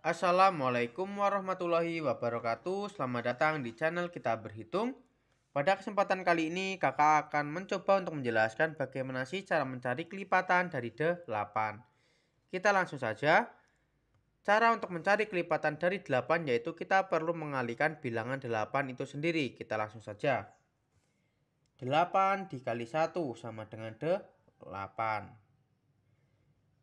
Assalamualaikum warahmatullahi wabarakatuh Selamat datang di channel kita berhitung Pada kesempatan kali ini kakak akan mencoba untuk menjelaskan bagaimana sih cara mencari kelipatan dari 8 Kita langsung saja Cara untuk mencari kelipatan dari 8 yaitu kita perlu mengalihkan bilangan 8 itu sendiri Kita langsung saja 8 dikali 1 sama dengan 8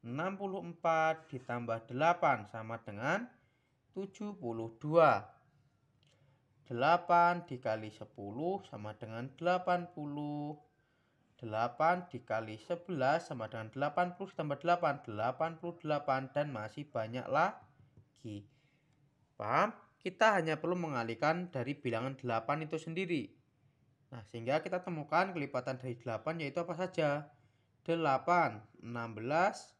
64 ditambah 8 sama dengan 72. 8 dikali 10 sama dengan 80. 8 dikali 11 sama dengan 80 tambah 8, 88 dan masih banyak lagi. Paham? Kita hanya perlu mengalihkan dari bilangan 8 itu sendiri. Nah, sehingga kita temukan kelipatan dari 8 yaitu apa saja? 8, 16,